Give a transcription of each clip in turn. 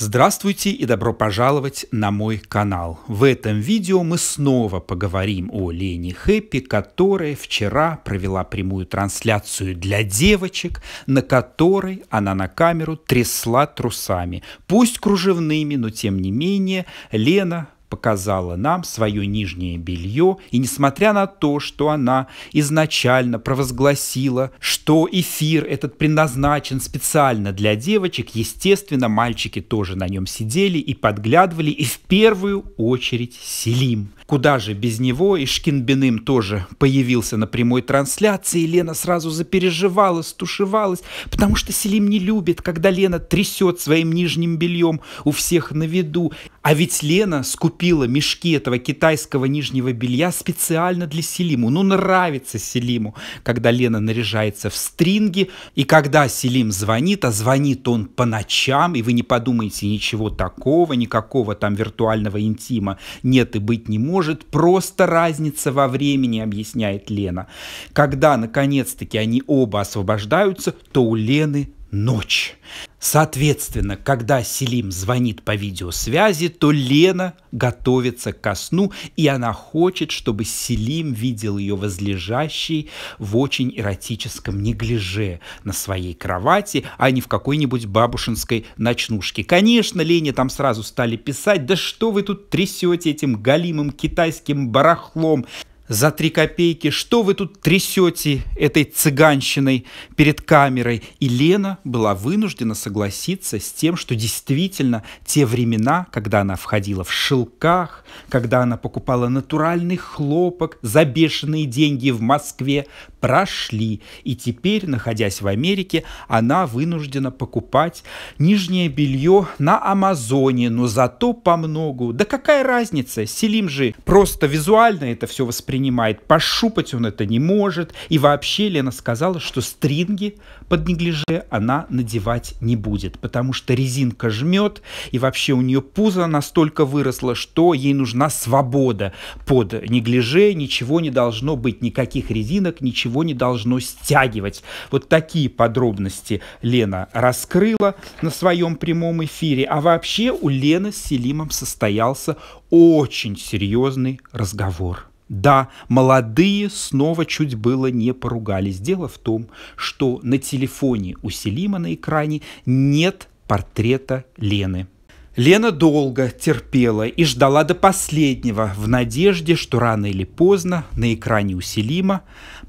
Здравствуйте и добро пожаловать на мой канал. В этом видео мы снова поговорим о Лене Хэппи, которая вчера провела прямую трансляцию для девочек, на которой она на камеру трясла трусами. Пусть кружевными, но тем не менее Лена показала нам свое нижнее белье, и несмотря на то, что она изначально провозгласила, что эфир этот предназначен специально для девочек, естественно, мальчики тоже на нем сидели и подглядывали, и в первую очередь Селим. Куда же без него? И Шкинбиным тоже появился на прямой трансляции. Лена сразу запереживала, стушевалась, потому что Селим не любит, когда Лена трясет своим нижним бельем у всех на виду. А ведь Лена скупила мешки этого китайского нижнего белья специально для Селиму. Ну, нравится Селиму, когда Лена наряжается в стринги, и когда Селим звонит, а звонит он по ночам, и вы не подумаете ничего такого, никакого там виртуального интима нет и быть не может, может просто разница во времени, объясняет Лена. Когда наконец-таки они оба освобождаются, то у Лены ночь. Соответственно, когда Селим звонит по видеосвязи, то Лена готовится ко сну, и она хочет, чтобы Селим видел ее возлежащей в очень эротическом неглиже на своей кровати, а не в какой-нибудь бабушинской ночнушке. Конечно, Лене там сразу стали писать, да что вы тут трясете этим галимым китайским барахлом? за три копейки, что вы тут трясете этой цыганщиной перед камерой. И Лена была вынуждена согласиться с тем, что действительно те времена, когда она входила в шелках, когда она покупала натуральный хлопок за бешеные деньги в Москве, прошли. И теперь, находясь в Америке, она вынуждена покупать нижнее белье на Амазоне, но зато по многу. Да какая разница, Селим же просто визуально это все воспринимает принимает, пошупать он это не может. И вообще Лена сказала, что стринги под неглиже она надевать не будет, потому что резинка жмет, и вообще у нее пузо настолько выросло, что ей нужна свобода под неглиже, ничего не должно быть, никаких резинок, ничего не должно стягивать. Вот такие подробности Лена раскрыла на своем прямом эфире. А вообще у Лены с Селимом состоялся очень серьезный разговор. Да, молодые снова чуть было не поругались. Дело в том, что на телефоне у Селима на экране нет портрета Лены. Лена долго терпела и ждала до последнего в надежде, что рано или поздно на экране у Селима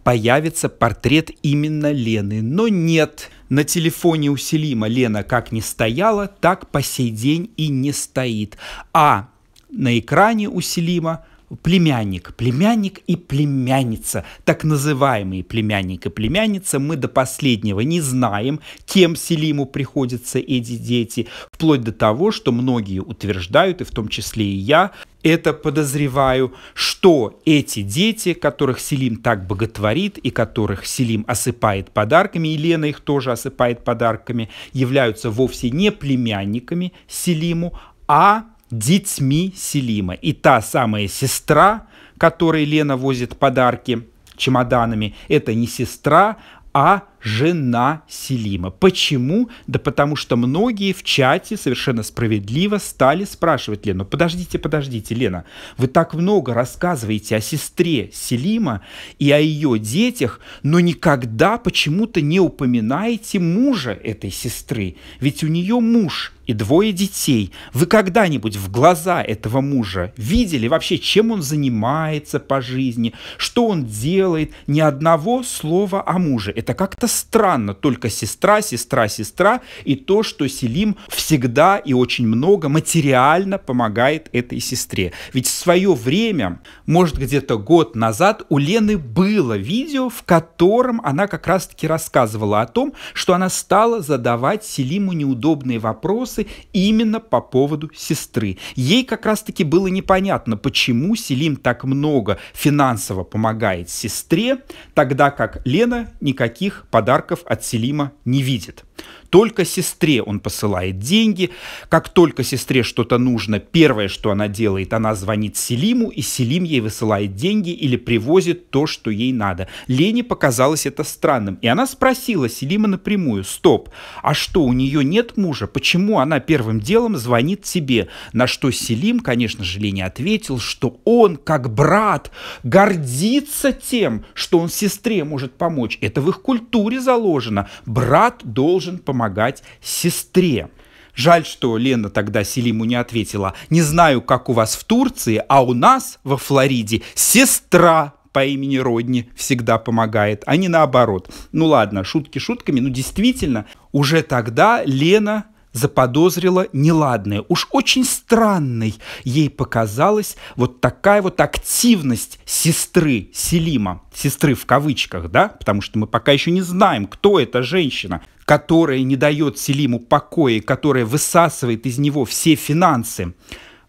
появится портрет именно Лены. Но нет, на телефоне у Селима Лена как не стояла, так по сей день и не стоит. А на экране у Селима племянник, племянник и племянница, так называемые племянник и племянница, мы до последнего не знаем, кем Селиму приходятся эти дети, вплоть до того, что многие утверждают, и в том числе и я, это подозреваю, что эти дети, которых Селим так боготворит и которых Селим осыпает подарками, и Лена их тоже осыпает подарками, являются вовсе не племянниками Селиму, а детьми Селима. И та самая сестра, которой Лена возит подарки чемоданами, это не сестра, а жена Селима. Почему? Да потому что многие в чате совершенно справедливо стали спрашивать Лену, подождите, подождите, Лена, вы так много рассказываете о сестре Селима и о ее детях, но никогда почему-то не упоминаете мужа этой сестры, ведь у нее муж и двое детей. Вы когда-нибудь в глаза этого мужа видели вообще, чем он занимается по жизни, что он делает? Ни одного слова о муже. Это как-то странно, только сестра, сестра, сестра, и то, что Селим всегда и очень много материально помогает этой сестре. Ведь в свое время, может где-то год назад, у Лены было видео, в котором она как раз-таки рассказывала о том, что она стала задавать Селиму неудобные вопросы именно по поводу сестры. Ей как раз-таки было непонятно, почему Селим так много финансово помогает сестре, тогда как Лена никаких подробностей подарков от Селима не видит. Только сестре он посылает деньги. Как только сестре что-то нужно, первое, что она делает, она звонит Селиму, и Селим ей высылает деньги или привозит то, что ей надо. Лене показалось это странным, и она спросила Селима напрямую, «Стоп, а что, у нее нет мужа? Почему она первым делом звонит тебе?» На что Селим, конечно же, Лене ответил, что он, как брат, гордится тем, что он сестре может помочь. Это в их культуре заложено. Брат должен должен помогать сестре. Жаль, что Лена тогда Селиму не ответила. Не знаю, как у вас в Турции, а у нас во Флориде сестра по имени Родни всегда помогает, а не наоборот. Ну ладно, шутки шутками, но действительно, уже тогда Лена заподозрила неладное. Уж очень странной ей показалась вот такая вот активность сестры Селима. Сестры в кавычках, да? Потому что мы пока еще не знаем, кто эта женщина которая не дает Селиму покоя, которая высасывает из него все финансы,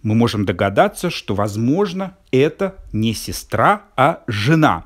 мы можем догадаться, что, возможно, это не сестра, а жена.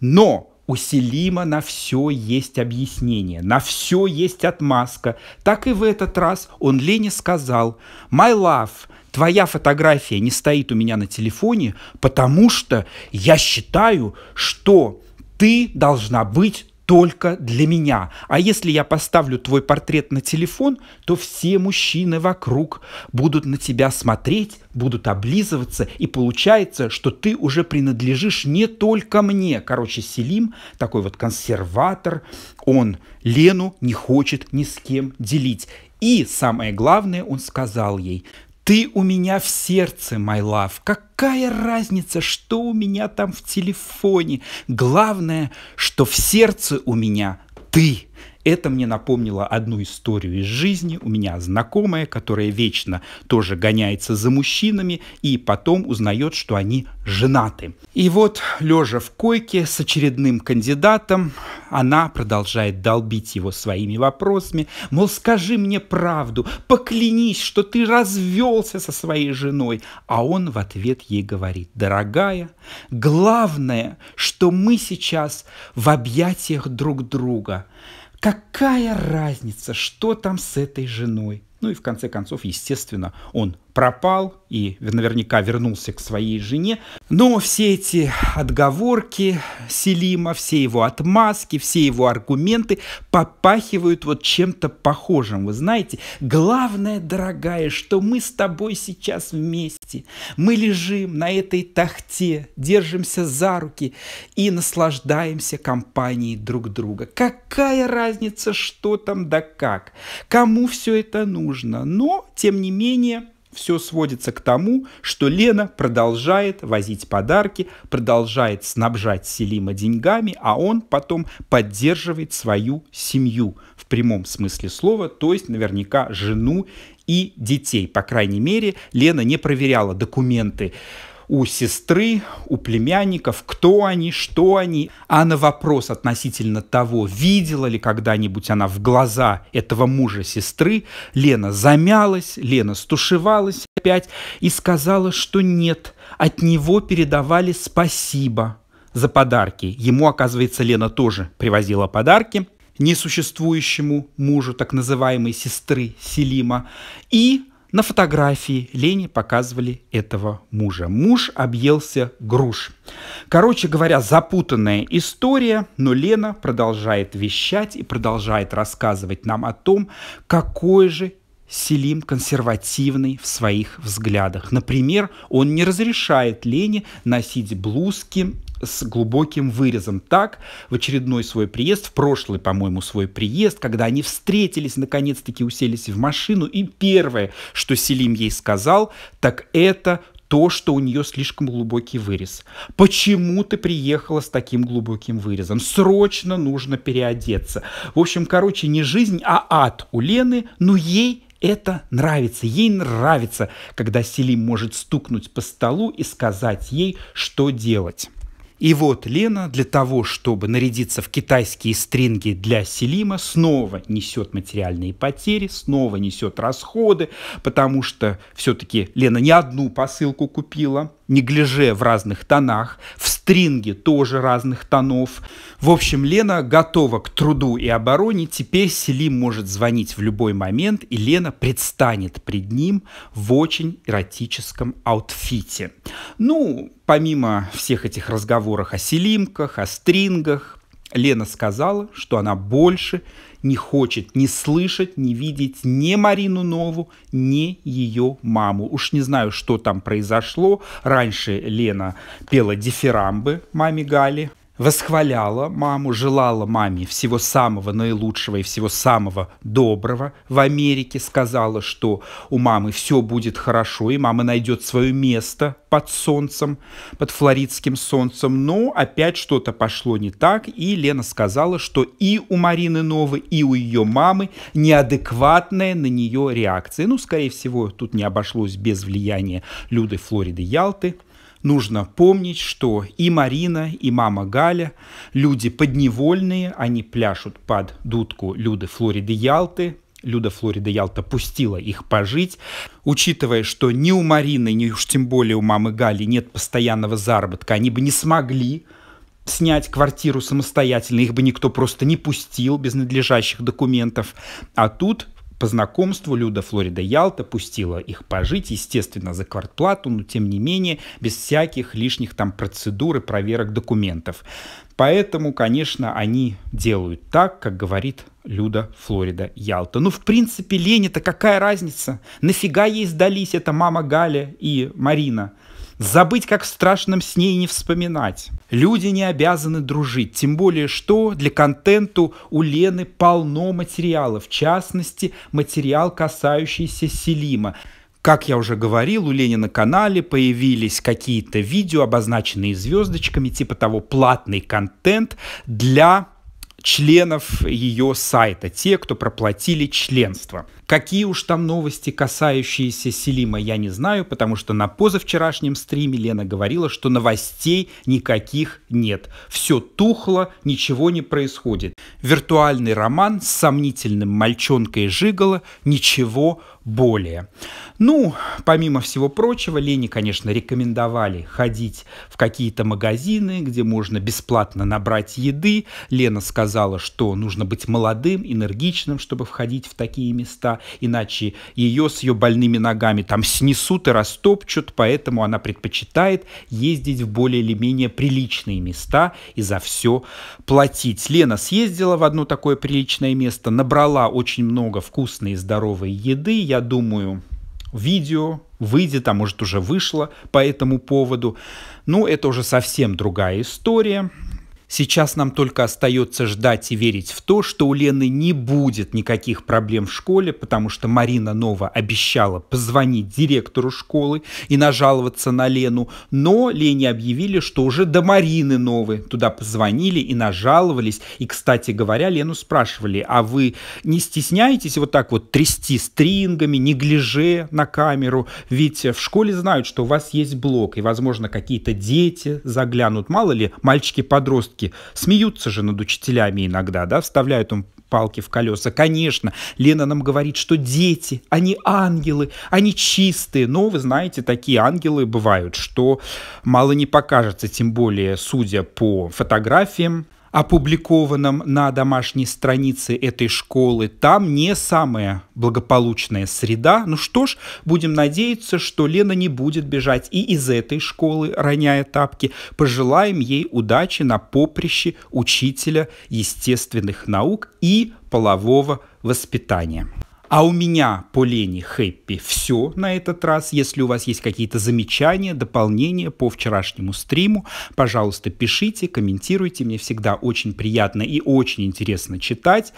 Но у Селима на все есть объяснение, на все есть отмазка. Так и в этот раз он Лене сказал «My love, твоя фотография не стоит у меня на телефоне, потому что я считаю, что ты должна быть только для меня. А если я поставлю твой портрет на телефон, то все мужчины вокруг будут на тебя смотреть, будут облизываться, и получается, что ты уже принадлежишь не только мне. Короче, Селим такой вот консерватор, он Лену не хочет ни с кем делить. И самое главное, он сказал ей, ты у меня в сердце, my love. Какая разница, что у меня там в телефоне? Главное, что в сердце у меня ты. Это мне напомнило одну историю из жизни. У меня знакомая, которая вечно тоже гоняется за мужчинами и потом узнает, что они женаты. И вот, лежа в койке с очередным кандидатом, она продолжает долбить его своими вопросами, мол, скажи мне правду, поклянись, что ты развелся со своей женой. А он в ответ ей говорит, дорогая, главное, что мы сейчас в объятиях друг друга. Какая разница, что там с этой женой? Ну и в конце концов, естественно, он пропал и наверняка вернулся к своей жене. Но все эти отговорки Селима, все его отмазки, все его аргументы попахивают вот чем-то похожим. Вы знаете, главное, дорогая, что мы с тобой сейчас вместе. Мы лежим на этой тахте, держимся за руки и наслаждаемся компанией друг друга. Какая разница, что там да как? Кому все это нужно? Но, тем не менее, все сводится к тому, что Лена продолжает возить подарки, продолжает снабжать Селима деньгами, а он потом поддерживает свою семью в прямом смысле слова, то есть наверняка жену и детей. По крайней мере, Лена не проверяла документы у сестры, у племянников, кто они, что они. А на вопрос относительно того, видела ли когда-нибудь она в глаза этого мужа сестры, Лена замялась, Лена стушевалась опять и сказала, что нет, от него передавали спасибо за подарки. Ему, оказывается, Лена тоже привозила подарки несуществующему мужу так называемой сестры Селима. И на фотографии Лене показывали этого мужа. Муж объелся груш. Короче говоря, запутанная история, но Лена продолжает вещать и продолжает рассказывать нам о том, какой же Селим консервативный в своих взглядах. Например, он не разрешает Лене носить блузки с глубоким вырезом. Так, в очередной свой приезд, в прошлый, по-моему, свой приезд, когда они встретились, наконец-таки уселись в машину, и первое, что Селим ей сказал, так это то, что у нее слишком глубокий вырез. Почему ты приехала с таким глубоким вырезом? Срочно нужно переодеться. В общем, короче, не жизнь, а ад у Лены, но ей это нравится, ей нравится, когда Селим может стукнуть по столу и сказать ей, что делать. И вот Лена для того, чтобы нарядиться в китайские стринги для Селима, снова несет материальные потери, снова несет расходы, потому что все-таки Лена не одну посылку купила, неглиже в разных тонах, в стринге тоже разных тонов. В общем, Лена готова к труду и обороне, теперь Селим может звонить в любой момент, и Лена предстанет пред ним в очень эротическом аутфите. Ну, помимо всех этих разговоров о Селимках, о стрингах, Лена сказала, что она больше не хочет не слышать, не видеть ни Марину Нову, ни ее маму. Уж не знаю, что там произошло. Раньше Лена пела дифирамбы маме Гали восхваляла маму, желала маме всего самого наилучшего и всего самого доброго в Америке, сказала, что у мамы все будет хорошо, и мама найдет свое место под солнцем, под флоридским солнцем. Но опять что-то пошло не так, и Лена сказала, что и у Марины Новой, и у ее мамы неадекватная на нее реакция. Ну, скорее всего, тут не обошлось без влияния Люды Флориды Ялты – нужно помнить, что и Марина, и мама Галя – люди подневольные, они пляшут под дудку Люды Флориды Ялты, Люда Флорида Ялта пустила их пожить. Учитывая, что ни у Марины, ни уж тем более у мамы Гали нет постоянного заработка, они бы не смогли снять квартиру самостоятельно, их бы никто просто не пустил без надлежащих документов. А тут по знакомству Люда Флорида Ялта пустила их пожить, естественно, за квартплату, но тем не менее, без всяких лишних там процедур и проверок документов. Поэтому, конечно, они делают так, как говорит Люда Флорида Ялта. Ну, в принципе, лень это какая разница? Нафига ей сдались это мама Галя и Марина? Забыть, как в страшном сне, и не вспоминать. Люди не обязаны дружить, тем более что для контенту у Лены полно материала, в частности, материал, касающийся Селима. Как я уже говорил, у Лени на канале появились какие-то видео, обозначенные звездочками, типа того платный контент для членов ее сайта, те, кто проплатили членство. Какие уж там новости, касающиеся Селима, я не знаю, потому что на позавчерашнем стриме Лена говорила, что новостей никаких нет. Все тухло, ничего не происходит. Виртуальный роман с сомнительным мальчонкой Жигала ничего более. Ну, помимо всего прочего, Лене, конечно, рекомендовали ходить в какие-то магазины, где можно бесплатно набрать еды. Лена сказала, что нужно быть молодым, энергичным, чтобы входить в такие места, иначе ее с ее больными ногами там снесут и растопчут, поэтому она предпочитает ездить в более или менее приличные места и за все платить. Лена съездила в одно такое приличное место, набрала очень много вкусной и здоровой еды. Я я думаю, видео, выйдет, а может уже вышло по этому поводу. Ну, это уже совсем другая история. Сейчас нам только остается ждать и верить в то, что у Лены не будет никаких проблем в школе, потому что Марина Нова обещала позвонить директору школы и нажаловаться на Лену, но Лене объявили, что уже до Марины Новы туда позвонили и нажаловались. И, кстати говоря, Лену спрашивали, а вы не стесняетесь вот так вот трясти стрингами, не неглиже на камеру? Ведь в школе знают, что у вас есть блог, и, возможно, какие-то дети заглянут. Мало ли, мальчики-подростки палки. Смеются же над учителями иногда, да, вставляют им палки в колеса. Конечно, Лена нам говорит, что дети, они ангелы, они чистые. Но вы знаете, такие ангелы бывают, что мало не покажется, тем более, судя по фотографиям, опубликованном на домашней странице этой школы. Там не самая благополучная среда. Ну что ж, будем надеяться, что Лена не будет бежать и из этой школы, роняя тапки. Пожелаем ей удачи на поприще учителя естественных наук и полового воспитания. А у меня по лени хэппи все на этот раз. Если у вас есть какие-то замечания, дополнения по вчерашнему стриму, пожалуйста, пишите, комментируйте. Мне всегда очень приятно и очень интересно читать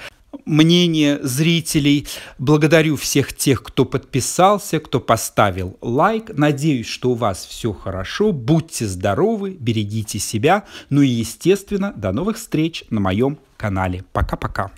мнение зрителей. Благодарю всех тех, кто подписался, кто поставил лайк. Надеюсь, что у вас все хорошо. Будьте здоровы, берегите себя. Ну и, естественно, до новых встреч на моем канале. Пока-пока.